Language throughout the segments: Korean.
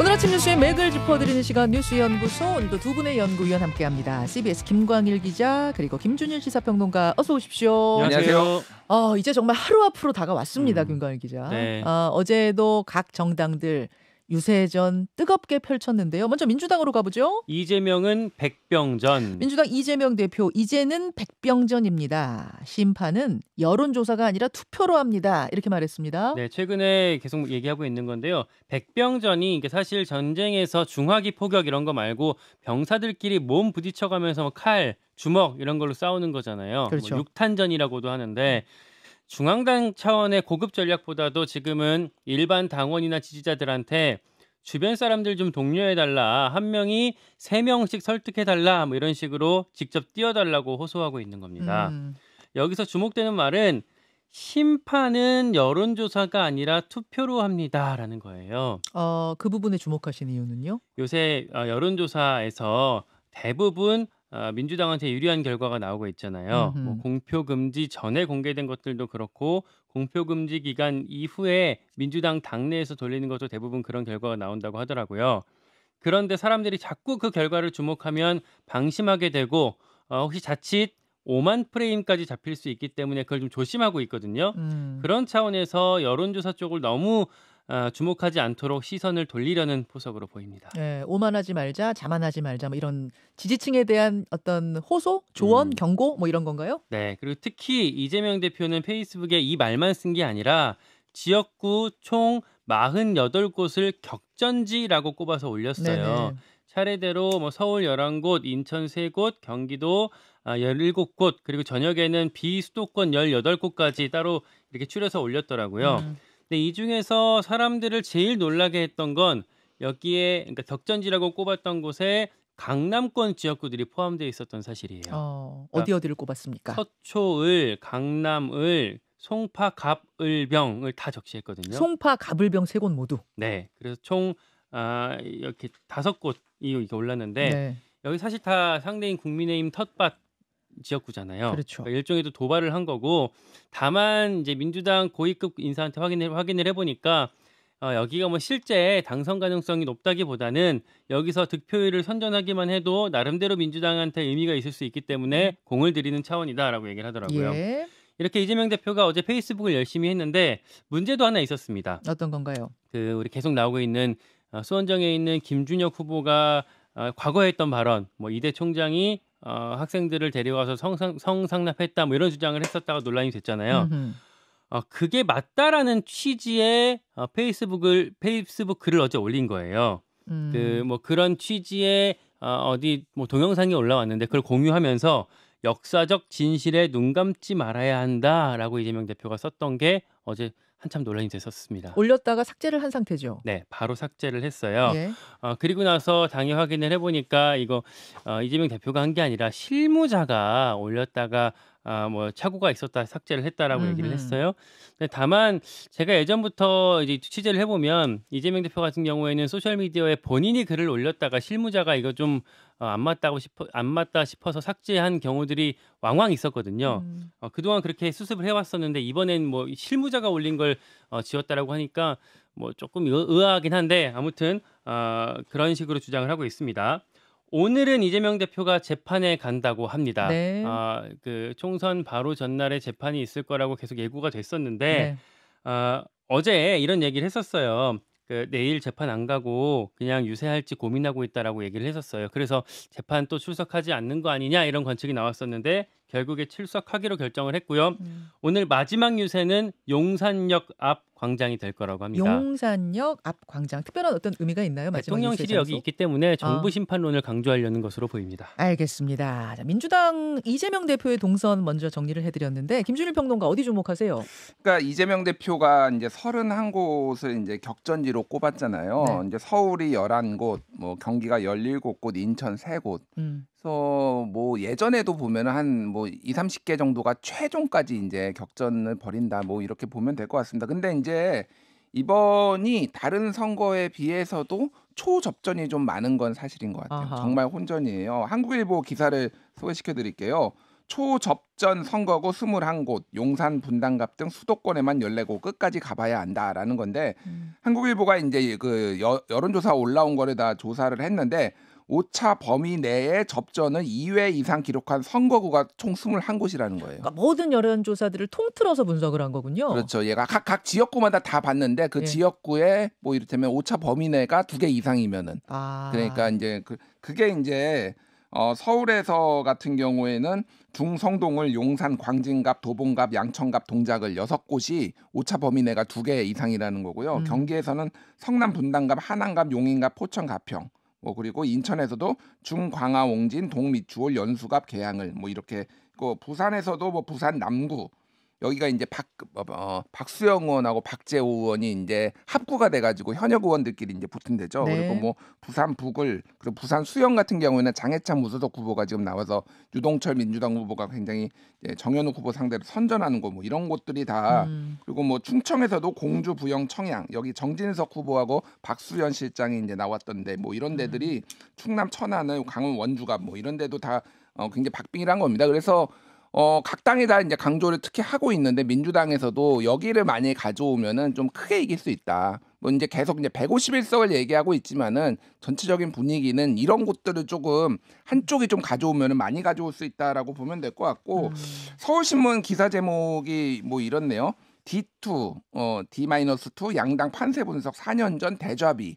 오늘 아침 뉴스에 맥을 짚어드리는 시간 뉴스연구소 오늘도 두 분의 연구위원 함께합니다. CBS 김광일 기자 그리고 김준일 시사평론가 어서 오십시오. 안녕하세요. 어, 이제 정말 하루 앞으로 다가왔습니다, 음. 김광일 기자. 네. 어, 어제도 각 정당들 유세전 뜨겁게 펼쳤는데요. 먼저 민주당으로 가보죠. 이재명은 백병전. 민주당 이재명 대표 이제는 백병전입니다. 심판은 여론조사가 아니라 투표로 합니다. 이렇게 말했습니다. 네, 최근에 계속 얘기하고 있는 건데요. 백병전이 이게 사실 전쟁에서 중화기 포격 이런 거 말고 병사들끼리 몸 부딪혀가면서 뭐 칼, 주먹 이런 걸로 싸우는 거잖아요. 뭐 그렇죠. 뭐 육탄전이라고도 하는데. 음. 중앙당 차원의 고급 전략보다도 지금은 일반 당원이나 지지자들한테 주변 사람들 좀 독려해달라 한 명이 세 명씩 설득해달라 뭐 이런 식으로 직접 뛰어달라고 호소하고 있는 겁니다. 음. 여기서 주목되는 말은 심판은 여론조사가 아니라 투표로 합니다라는 거예요. 어, 그 부분에 주목하신 이유는요? 요새 어, 여론조사에서 대부분 아, 민주당한테 유리한 결과가 나오고 있잖아요. 뭐 공표 금지 전에 공개된 것들도 그렇고 공표 금지 기간 이후에 민주당 당내에서 돌리는 것도 대부분 그런 결과가 나온다고 하더라고요. 그런데 사람들이 자꾸 그 결과를 주목하면 방심하게 되고 어, 혹시 자칫 5만 프레임까지 잡힐 수 있기 때문에 그걸 좀 조심하고 있거든요. 음. 그런 차원에서 여론조사 쪽을 너무 어, 주목하지 않도록 시선을 돌리려는 포석으로 보입니다. 네, 오만하지 말자, 자만하지 말자 뭐 이런 지지층에 대한 어떤 호소, 조언, 음. 경고 뭐 이런 건가요? 네, 그리고 특히 이재명 대표는 페이스북에 이 말만 쓴 게 아니라 지역구 총 48곳을 격전지라고 꼽아서 올렸어요. 네네. 차례대로 뭐 서울 11곳, 인천 3곳, 경기도 17곳, 아, 그리고 저녁에는 비수도권 18곳까지 따로 이렇게 추려서 올렸더라고요. 음. 근데 네, 이 중에서 사람들을 제일 놀라게 했던 건 여기에 그러니까 격전지라고 꼽았던 곳에 강남권 지역구들이 포함되어 있었던 사실이에요. 어, 디 그러니까 어디를 꼽았습니까? 서초을, 강남을, 송파, 갑을병을 다 적시했거든요. 송파, 갑을병 세곳 모두. 네, 그래서 총 아, 이렇게 다섯 곳이 올랐는데 네. 여기 사실 다 상대인 국민의힘 텃밭 지역구잖아요. 그러니까 그렇죠. 그러니까 일종의 도발을 한 거고 다만 이제 민주당 고위급 인사한테 확인을 확인을 해보니까 어, 여기가 뭐 실제 당선 가능성이 높다기보다는 여기서 득표율을 선전하기만 해도 나름대로 민주당한테 의미가 있을 수 있기 때문에 음. 공을 들이는 차원이다라고 얘기를 하더라고요. 예. 이렇게 이재명 대표가 어제 페이스북을 열심히 했는데 문제도 하나 있었습니다. 어떤 건가요? 그 우리 계속 나오고 있는 어, 수원정에 있는 김준혁 후보가 어, 과거에 했던 발언, 뭐 이대 총장이 어, 학생들을 데려와서 성상, 성상납했다 뭐 이런 주장을 했었다가 논란이 됐잖아요. 어, 그게 맞다라는 취지의 어, 페이스북을 페이스북 글을 어제 올린 거예요. 음. 그뭐 그런 취지의 어, 어디 뭐 동영상이 올라왔는데 그걸 공유하면서 역사적 진실에 눈 감지 말아야 한다라고 이재명 대표가 썼던 게 어제 한참 논란이 됐었습니다. 올렸다가 삭제를 한 상태죠. 네, 바로 삭제를 했어요. 예. 어, 그리고 나서 당일 확인을 해보니까 이거 어, 이재명 대표가 한 게 아니라 실무자가 올렸다가 아, 뭐 착오가 있었다 삭제를 했다라고 음흠. 얘기를 했어요. 근데 다만 제가 예전부터 이제 취재를 해보면 이재명 대표 같은 경우에는 소셜 미디어에 본인이 글을 올렸다가 실무자가 이거 좀 어, 안 맞다고 싶어 안 맞다 싶어서 삭제한 경우들이 왕왕 있었거든요. 음. 어, 그동안 그렇게 수습을 해왔었는데 이번엔 뭐 실무자가 올린 걸 어, 지웠다라고 하니까 뭐 조금 의아하긴 한데 아무튼 어, 그런 식으로 주장을 하고 있습니다. 오늘은 이재명 대표가 재판에 간다고 합니다. 네. 어, 그 총선 바로 전날에 재판이 있을 거라고 계속 예고가 됐었는데 네. 어, 어제 이런 얘기를 했었어요. 그 내일 재판 안 가고 그냥 유세할지 고민하고 있다라고 얘기를 했었어요. 그래서 재판 또 출석하지 않는 거 아니냐 이런 관측이 나왔었는데 결국에 출석하기로 결정을 했고요. 음. 오늘 마지막 유세는 용산역 앞 광장이 될 거라고 합니다. 용산역 앞 광장 특별한 어떤 의미가 있나요? 대통령실이 네, 여기 있기 때문에 아. 정부 심판론을 아. 강조하려는 것으로 보입니다. 알겠습니다. 자, 민주당 이재명 대표의 동선 먼저 정리를 해드렸는데 김준일 평론가 어디 주목하세요? 그러니까 이재명 대표가 이제 서른한 곳을 이제 격전지로 꼽았잖아요. 네. 이제 서울이 열한 곳뭐 경기가 열일곱 곳 인천 세곳 음. 그래서 뭐 예전에도 보면은 한뭐 2, 30개 정도가 최종까지 이제 격전을 벌인다. 뭐 이렇게 보면 될 것 같습니다. 근데 이제 이번이 다른 선거에 비해서도 초접전이 좀 많은 건 사실인 것 같아요. 아하. 정말 혼전이에요. 한국일보 기사를 소개시켜 드릴게요. 초접전 선거구 21곳, 용산 분당갑 등 수도권에만 열내고 끝까지 가봐야 한다라는 건데 음. 한국일보가 이제 그 여, 여론조사 올라온 거를 다 조사를 했는데 오차 범위 내에 접전은 2회 이상 기록한 선거구가 총 21곳이라는 거예요. 그러니까 모든 여론조사들을 통틀어서 분석을 한 거군요. 그렇죠. 얘가 각, 각 지역구마다 다 봤는데 그 예. 지역구에 뭐 이를테면 오차 범위 내가 두개 이상이면은 아. 그러니까 이제 그, 그게 이제 어, 서울에서 같은 경우에는 중성동을 용산, 광진갑, 도봉갑, 양천갑, 동작을 여섯 곳이 오차 범위 내가 두 개 이상이라는 거고요. 음. 경기에서는 성남 분당갑, 한남갑, 용인갑, 포천, 가평. 뭐 그리고 인천에서도 중광화 옹진 동미추월 연수갑 개항을뭐 이렇게 그 부산에서도 뭐 부산 남구 여기가 이제 박 어, 어, 박수영 의원하고 박재호 의원이 이제 합구가 돼가지고 현역 의원들끼리 이제 붙은 데죠. 네. 그리고 뭐 부산 북을 그리고 부산 수영 같은 경우에는 장해찬 무소속 후보가 지금 나와서 유동철 민주당 후보가 굉장히 예, 정현욱 후보 상대로 선전하는 거 뭐 이런 곳들이 다 음. 그리고 뭐 충청에서도 공주 부영 청양 여기 정진석 후보하고 박수현 실장이 이제 나왔던데 뭐 이런 데들이 음. 충남 천안은 강원 원주가뭐 이런 데도 다 어, 굉장히 박빙이란 겁니다. 그래서 어, 각 당이 다 이제 강조를 특히 하고 있는데 민주당에서도 여기를 많이 가져오면은 좀 크게 이길 수 있다. 뭐 이제 계속 이제 151석을 얘기하고 있지만은 전체적인 분위기는 이런 곳들을 조금 한쪽이 좀 가져오면은 많이 가져올 수 있다라고 보면 될 것 같고 음. 서울신문 기사 제목이 뭐 이렇네요. D2, 어, D-2 양당 판세 분석 4년 전 대좌비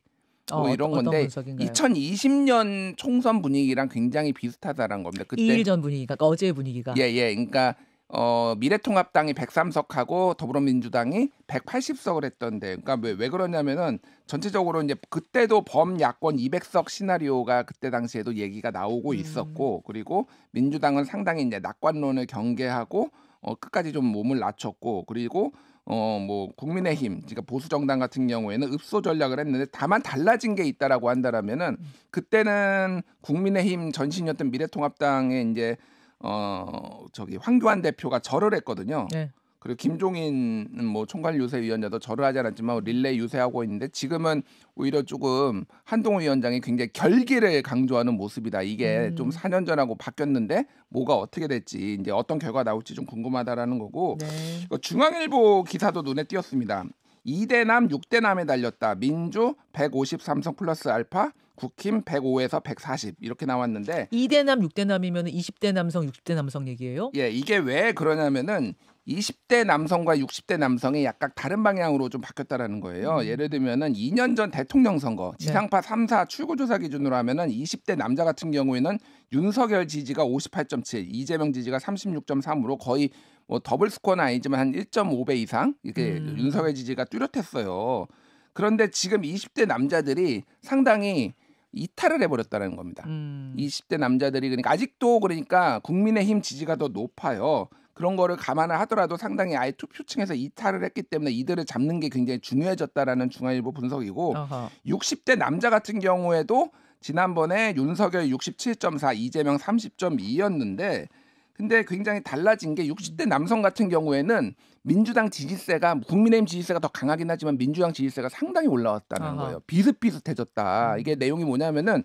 뭐 어, 이런 건데 2020년 총선 분위기랑 굉장히 비슷하다라는 겁니다. 그때 2일 전 분위기가 그러니까 어제 분위기가 예, 예. 그러니까 어, 미래통합당이 103석하고 더불어민주당이 180석을 했던데, 그러니까 왜, 왜 그러냐면은 전체적으로 이제 그때도 범야권 200석 시나리오가 그때 당시에도 얘기가 나오고 음. 있었고, 그리고 민주당은 상당히 이제 낙관론을 경계하고 어, 끝까지 좀 몸을 낮췄고, 그리고 어뭐 국민의힘 그러니까 보수 정당 같은 경우에는 읍소 전략을 했는데 다만 달라진 게 있다라고 한다라면은 그때는 국민의힘 전신이었던 미래통합당의 이제 어 저기 황교안 대표가 절을 했거든요. 네. 그리고 김종인 뭐 총괄 유세 위원자도 절을 하지 않았지만 릴레이 유세하고 있는데 지금은 오히려 조금 한동훈 위원장이 굉장히 결기를 강조하는 모습이다. 이게 음. 좀 4년 전하고 바뀌었는데 뭐가 어떻게 됐지 이제 어떤 결과 나올지 좀 궁금하다라는 거고 네. 그 중앙일보 기사도 눈에 띄었습니다. 2대남 6대남에 달렸다. 민주 150 삼성 플러스 알파 국힘 105에서 140 이렇게 나왔는데 2대남 6대남이면 20대 남성 60대 남성 얘기예요? 예, 이게 왜 그러냐면은 20대 남성과 60대 남성이 약간 다른 방향으로 좀 바뀌었다라는 거예요. 음. 예를 들면은 2년 전 대통령 선거 네. 지상파 네. 3사 출구조사 기준으로 하면은 20대 남자 같은 경우에는 윤석열 지지가 58.7, 이재명 지지가 36.3으로 거의 뭐 더블 스코어는 아니지만 한 1.5배 이상 이렇게 음. 윤석열 지지가 뚜렷했어요. 그런데 지금 20대 남자들이 상당히 이탈을 해버렸다는 겁니다. 음. 20대 남자들이 그러니까 아직도 그러니까 국민의힘 지지가 더 높아요. 그런 거를 감안을 하더라도 상당히 아예 투표층에서 이탈을 했기 때문에 이들을 잡는 게 굉장히 중요해졌다라는 중앙일보 분석이고 어허. 60대 남자 같은 경우에도 지난번에 윤석열 67.4, 이재명 30.2였는데 근데 굉장히 달라진 게 60대 음. 남성 같은 경우에는 민주당 지지세가 국민의힘 지지세가 더 강하긴 하지만 민주당 지지세가 상당히 올라왔다는 아하. 거예요. 비슷비슷해졌다. 이게 내용이 뭐냐면은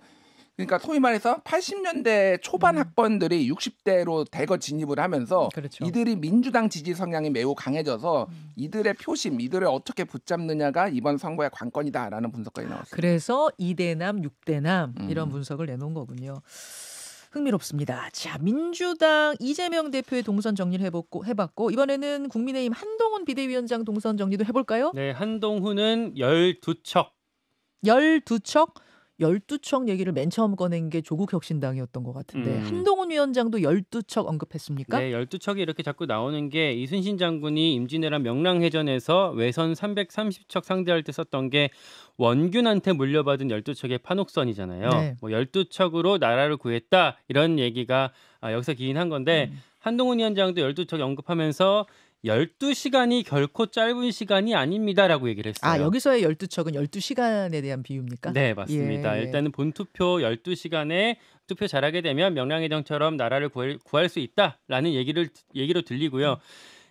그러니까 소위 말해서 80년대 초반 음. 학번들이 60대로 대거 진입을 하면서 그렇죠. 이들이 민주당 지지 성향이 매우 강해져서 음. 이들의 표심, 이들을 어떻게 붙잡느냐가 이번 선거의 관건이다라는 분석까지 나왔습니다. 그래서 2대남, 6대남 음. 이런 분석을 내놓은 거군요. 흥미롭습니다. 자, 민주당 이재명 대표의 동선 정리를 해봤고, 해봤고 이번에는 국민의힘 한동훈 비대위원장 동선 정리도 해볼까요? 네, 한동훈은 12척. 12척? 12척 얘기를 맨 처음 꺼낸 게 조국 혁신당이었던 것 같은데 음. 한동훈 위원장도 12척 언급했습니까? 네, 12척이 이렇게 자꾸 나오는 게 이순신 장군이 임진왜란 명랑해전에서 외선 330척 상대할 때 썼던 게 원균한테 물려받은 12척의 판옥선이잖아요. 네. 뭐 12척으로 나라를 구했다 이런 얘기가 아, 여기서 기인한 건데 음. 한동훈 위원장도 12척 언급하면서 12시간이 결코 짧은 시간이 아닙니다라고 얘기를 했어요. 아, 여기서의 12척은 12시간에 대한 비유입니까? 네, 맞습니다. 예. 일단은 본투표 12시간에 투표 잘하게 되면 명량의정처럼 나라를 구할, 구할, 수 있다라는 얘기를 얘기로 들리고요.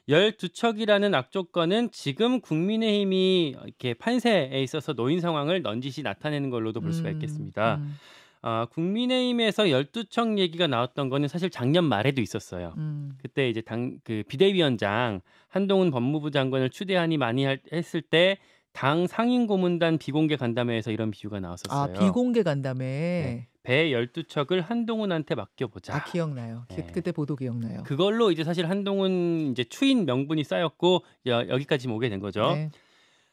12척이라는 악조건은 지금 국민의힘이 이렇게 판세에 있어서 노인 상황을 넌지시 나타내는 걸로도 볼 수가 음, 있겠습니다. 음, 음. 아, 국민의힘에서 12척 얘기가 나왔던 거는 사실 작년 말에도 있었어요. 음. 그때 이제 당그 비대위원장 한동훈 법무부 장관을 추대하니 많이 할, 했을 때 당상인 고문단 비공개 간담회에서 이런 비유가 나왔었어요. 아, 비공개 간담회. 네. 배 12척을 한동훈한테 맡겨보자. 아, 기억나요. 네. 그때 보도 기억나요. 그걸로 이제 사실 한동훈 이제 추인 명분이 쌓였고 여, 기까지 오게 된 거죠. 네.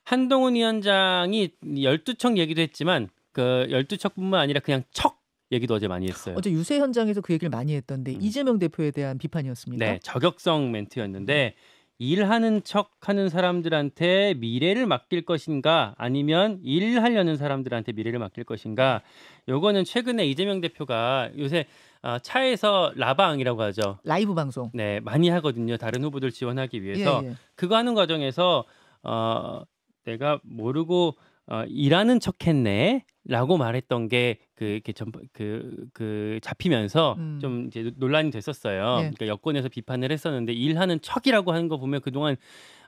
한동훈 위원장이 12척 얘기도 했지만 그1 2 척뿐만 아니라 그냥 척 얘기도 어제 많이 했어요. 어제 유세 현장에서 그 얘기를 많이 했던데 음. 이재명 대표에 대한 비판이었습니다. 네, 저격성 멘트였는데 음. 일하는 척 하는 사람들한테 미래를 맡길 것인가 아니면 일하려는 사람들한테 미래를 맡길 것인가 요거는 최근에 이재명 대표가 요새 아, 차에서 라방이라고 하죠. 라이브 방송. 네, 많이 하거든요. 다른 후보들 지원하기 위해서. 예, 예. 그거 하는 과정에서 어 내가 모르고 어, 일하는 척했네라고 말했던 게그 이렇게 전그그 그 잡히면서 음. 좀 이제 논란이 됐었어요. 네. 그러니까 여권에서 비판을 했었는데 일하는 척이라고 하는 거 보면 그 동안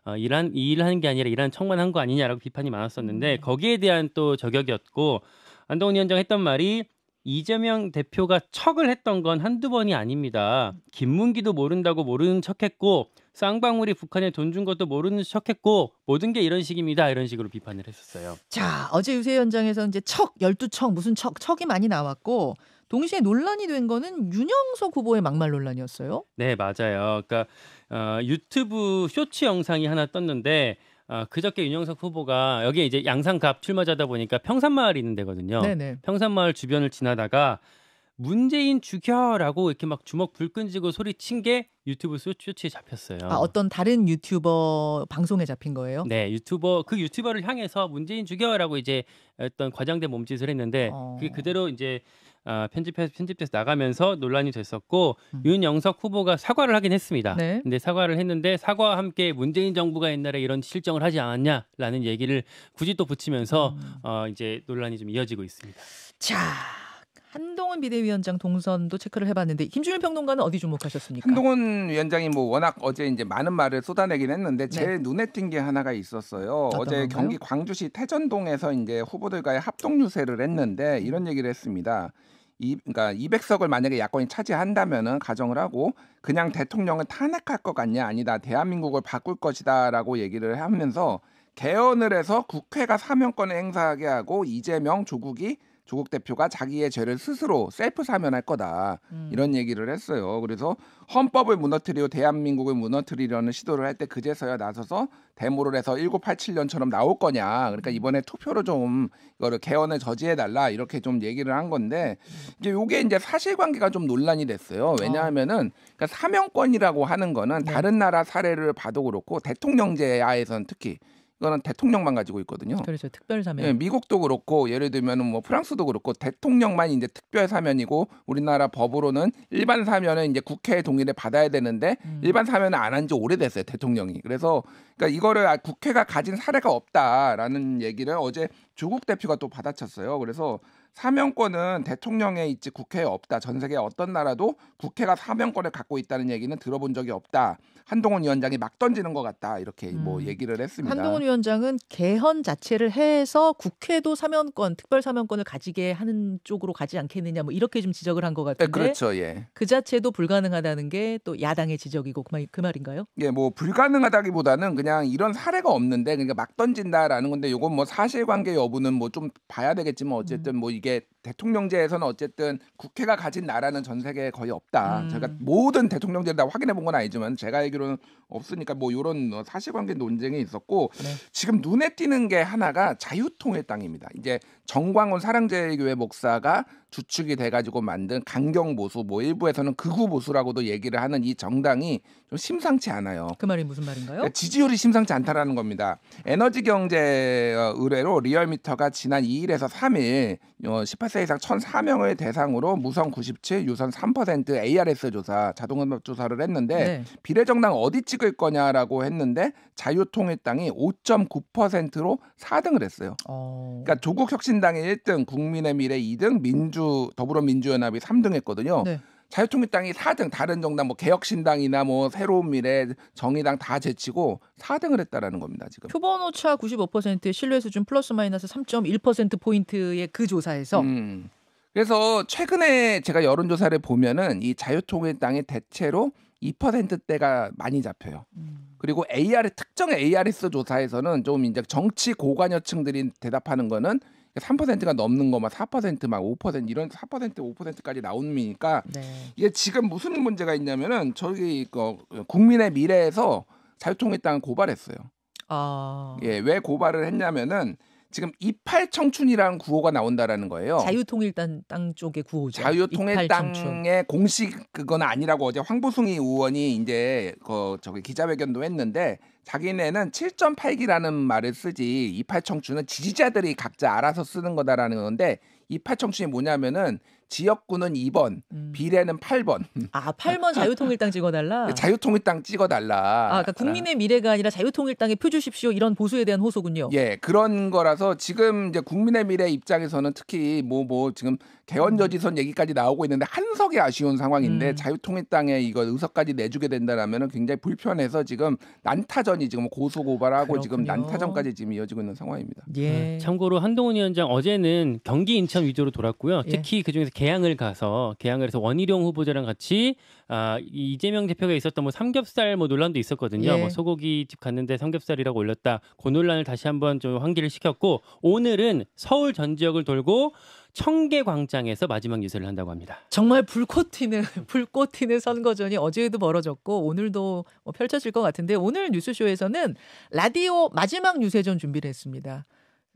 어, 일한 일하는 게 아니라 일하는 척만 한 거 아니냐라고 비판이 많았었는데 음. 거기에 대한 또 저격이었고 안동훈 위원장 했던 말이 이재명 대표가 척을 했던 건 한두 번이 아닙니다. 김문기도 모른다고 모르는 척했고 쌍방울이 북한에 돈 준 것도 모르는 척했고 모든 게 이런 식입니다. 이런 식으로 비판을 했었어요. 자, 어제 유세 현장에서 이제 척, 열두 척 무슨 척, 척이 많이 나왔고 동시에 논란이 된 거는 윤영석 후보의 막말 논란이었어요. 네, 맞아요. 그러니까 어, 유튜브 쇼츠 영상이 하나 떴는데 어, 그저께 윤영석 후보가 여기에 이제 양산갑 출마자다 보니까 평산마을이 있는 데거든요. 네네. 평산마을 주변을 지나다가 문재인 죽여라고 이렇게 막 주먹 불 끈지고 소리친 게 유튜브 쇼츠에 잡혔어요. 아, 어떤 다른 유튜버 방송에 잡힌 거예요? 네, 유튜버 그 유튜버를 향해서 문재인 죽여라고 이제 어떤 과장된 몸짓을 했는데 어... 그게 그대로 이제 어, 편집해서 편집돼서 나가면서 논란이 됐었고 음. 윤영석 후보가 사과를 하긴 했습니다. 네. 근데 사과를 했는데 사과와 함께 문재인 정부가 옛날에 이런 실정을 하지 않았냐라는 얘기를 굳이 또 붙이면서 음. 어, 이제 논란이 좀 이어지고 있습니다. 자. 한동훈 비대위원장 동선도 체크를 해봤는데 김준일 평론가는 어디 주목하셨습니까? 한동훈 위원장이 뭐 워낙 어제 이제 많은 말을 쏟아내긴 했는데 제 네. 눈에 띈 게 하나가 있었어요. 어제 건가요? 경기 광주시 태전동에서 이제 후보들과의 합동 유세를 했는데 이런 얘기를 했습니다. 이, 그러니까 200석을 만약에 야권이 차지한다면은 가정을 하고 그냥 대통령을 탄핵할 것 같냐 아니다 대한민국을 바꿀 것이다라고 얘기를 하면서 개헌을 해서 국회가 사면권을 행사하게 하고 이재명 조국이 조국 대표가 자기의 죄를 스스로 셀프 사면할 거다 음. 이런 얘기를 했어요. 그래서 헌법을 무너뜨리고 대한민국을 무너뜨리려는 시도를 할 때 그제서야 나서서 데모를 해서 1987년처럼 나올 거냐. 그러니까 음. 이번에 투표로 좀 이거를 개헌을 저지해 달라 이렇게 좀 얘기를 한 건데 이제 요게 이제 사실관계가 좀 논란이 됐어요. 어. 왜냐하면은 그러니까 사명권이라고 하는 거는 네. 다른 나라 사례를 봐도 그렇고 대통령제 하에선 특히 이거는 대통령만 가지고 있거든요. 그렇죠. 특별 사면. 예, 미국도 그렇고 예를 들면은 뭐 프랑스도 그렇고 대통령만 이제 특별 사면이고 우리나라 법으로는 일반 사면은 이제 국회 동의를 받아야 되는데 음. 일반 사면은 안 한 지 오래됐어요. 대통령이. 그래서 그러니까 이거를 아, 국회가 가진 사례가 없다라는 얘기를 어제 조국 대표가 또 받아쳤어요. 그래서 사명권은 대통령에 있지 국회에 없다. 전 세계 어떤 나라도 국회가 사명권을 갖고 있다는 얘기는 들어본 적이 없다. 한동훈 위원장이 막 던지는 것 같다. 이렇게 뭐 음. 뭐 얘기를 했습니다. 한동훈 위원장은 개헌 자체를 해서 국회도 사면권, 특별 사면권을 가지게 하는 쪽으로 가지 않겠느냐. 뭐 이렇게 좀 지적을 한것 네, 같은데. 네, 그렇죠. 예. 그 자체도 불가능하다는 게 또 야당의 지적이고 그, 말, 그 말인가요? 예, 뭐 불가능하다기보다는 그냥 이런 사례가 없는데 그러니까 막 던진다라는 건데 이건뭐 사실관계 여 여부는 뭐좀 봐야 되겠지만 음. 어쨌든 뭐 이게 대통령제에서는 어쨌든 국회가 가진 나라는 전 세계에 거의 없다. 음. 제가 모든 대통령제를 다 확인해 본 건 아니지만 제가 알기로는 없으니까 뭐 이런 뭐 사실관계 논쟁이 있었고 네. 지금 눈에 띄는 게 하나가 자유통일당입니다. 이제 정광훈 사랑제일교회 목사가 주축이 돼가지고 만든 강경보수 뭐 일부에서는 극우보수라고도 얘기를 하는 이 정당이 좀 심상치 않아요. 그 말이 무슨 말인가요? 그러니까 지지율이 심상치 않다라는 겁니다. 에너지 경제 어, 의뢰로 리얼미터가 지난 2일에서 3일 어, 18세 이상 1,004명을 대상으로 무선 97, 유선 3% ARS 조사 자동음압 조사를 했는데 네. 비례정당 어디 찍을 거냐라고 했는데 자유통일당이 5.9%로 4등을 했어요. 어... 그러니까 조국혁신당이 1등, 국민의 미래 2등, 민주 더불어민주연합이 3등했거든요. 네. 자유통일당이 4등 다른 정당 뭐 개혁신당이나 뭐 새로운 미래 정의당 다 제치고 4등을 했다라는 겁니다 지금 표본 오차 95% 신뢰 수준 플러스 마이너스 3.1% 포인트의 그 조사에서 음. 그래서 최근에 제가 여론조사를 보면은 이자유통일당의 대체로 2%대가 많이 잡혀요. 음. 그리고 AR 특정 ARS 조사에서는 좀 이제 정치 고관여층들이 대답하는 거는 3%가 그러니까 넘는 거막 4%막 5% 이런 4% 5%까지 나오니까 네. 이게 지금 무슨 문제가 있냐면은 저기 그 국민의 미래에서 자유통일당 고발했어요. 아... 예, 왜 고발을 했냐면은 지금 이팔청춘이라는 구호가 나온다라는 거예요. 자유통일당 땅 쪽의 구호죠. 자유통일당의 공식 그건 아니라고 어제 황보숭이 의원이 이제 그 저기 기자회견도 했는데 자기네는 7.8기라는 말을 쓰지 이팔청춘은 지지자들이 각자 알아서 쓰는 거다라는 건데 이팔청춘이 뭐냐면은 지역구는 2번, 음. 비례는 8번. 아, 8번 자유통일당 찍어달라? 자유통일당 찍어달라. 아, 그러니까 국민의 미래가 아니라 자유통일당에 표 주십시오. 이런 보수에 대한 호소군요. 예, 그런 거라서 지금 이제 국민의 미래 입장에서는 특히 뭐, 뭐, 지금 개헌저지선 음. 얘기까지 나오고 있는데 한석이 아쉬운 상황인데 음. 자유통일당에 이거 의석까지 내주게 된다라면 굉장히 불편해서 지금 난타전이 지금 고소고발하고 그렇군요. 지금 난타전까지 지금 이어지고 있는 상황입니다. 예. 네. 참고로 한동훈 위원장 어제는 경기 인천 위주로 돌았고요. 예. 특히 예. 그중에서 개항을 가서 개항을 해서 원희룡 후보자랑 같이 아, 이재명 대표가 있었던 뭐 삼겹살 뭐 논란도 있었거든요. 예. 뭐 소고기 집 갔는데 삼겹살이라고 올렸다. 그 논란을 다시 한번 좀 환기를 시켰고 오늘은 서울 전 지역을 돌고 청계 광장에서 마지막 유세를 한다고 합니다. 정말 불꽃 튀는 불꽃 튀는 선거전이 어제도 벌어졌고 오늘도 뭐 펼쳐질 것 같은데 오늘 뉴스쇼에서는 라디오 마지막 유세전 준비를 했습니다.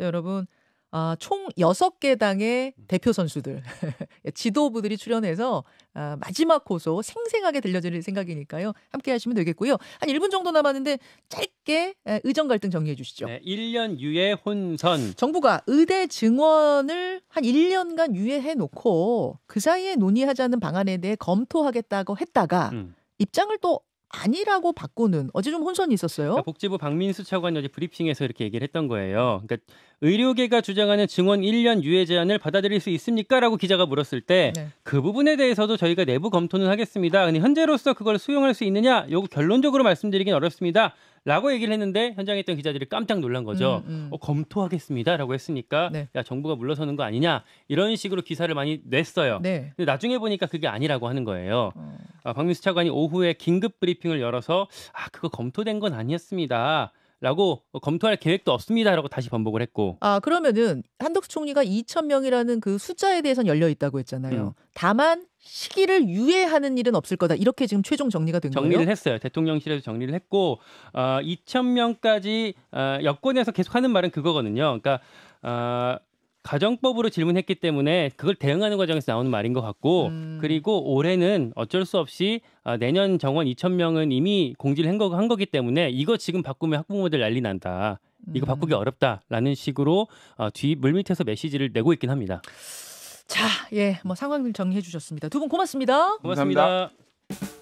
여러분 아, 총 6개 당의 음. 대표 선수들, 예, 지도부들이 출연해서 아, 마지막 호소 생생하게 들려드릴 생각이니까요. 함께 하시면 되겠고요. 한 1분 정도 남았는데 짧게 의정 갈등 정리해 주시죠. 네, 1년 유예 혼선. 정부가 의대 증원을 한 1년간 유예해 놓고 그 사이에 논의하자는 방안에 대해 검토하겠다고 했다가 음. 입장을 또 아니라고 바꾸는 어제 좀 혼선이 있었어요. 그러니까 복지부 박민수 차관이 어제 브리핑에서 이렇게 얘기를 했던 거예요. 그러니까 의료계가 주장하는 증원 1년 유예 제한을 받아들일 수 있습니까? 라고 기자가 물었을 때그 네. 그 부분에 대해서도 저희가 내부 검토는 하겠습니다. 근데 현재로서 그걸 수용할 수 있느냐? 요거 결론적으로 말씀드리긴 어렵습니다. 라고 얘기를 했는데 현장에 있던 기자들이 깜짝 놀란 거죠. 음, 음. 어, 검토하겠습니다라고 했으니까 네. 야 정부가 물러서는 거 아니냐 이런 식으로 기사를 많이 냈어요. 네. 근데 나중에 보니까 그게 아니라고 하는 거예요. 어. 아, 박민수 차관이 오후에 긴급 브리핑을 열어서 아 그거 검토된 건 아니었습니다. 라고 검토할 계획도 없습니다라고 다시 반복을 했고. 아, 그러면은 한덕수 총리가 2 0 0 0 명이라는 그 숫자에 대해선 열려 있다고 했잖아요. 음. 다만 시기를 유예하는 일은 없을 거다. 이렇게 지금 최종 정리가 된 정리를 거예요? 정리를 했어요. 대통령실에서 정리를 했고 어, 2 0 0 0 명까지 어, 여권에서 계속 하는 말은 그거거든요. 그러니까 어, 가정법으로 질문했기 때문에 그걸 대응하는 과정에서 나오는 말인 것 같고 음. 그리고 올해는 어쩔 수 없이 아, 내년 정원 2천 명은 이미 공지를 한, 거, 한 거기 때문에 이거 지금 바꾸면 학부모들 난리 난다. 이거 바꾸기 음. 어렵다라는 식으로 어, 뒤 물밑에서 메시지를 내고 있긴 합니다. 자, 예, 뭐 상황을 정리해 주셨습니다. 두 분 고맙습니다. 고맙습니다. 감사합니다.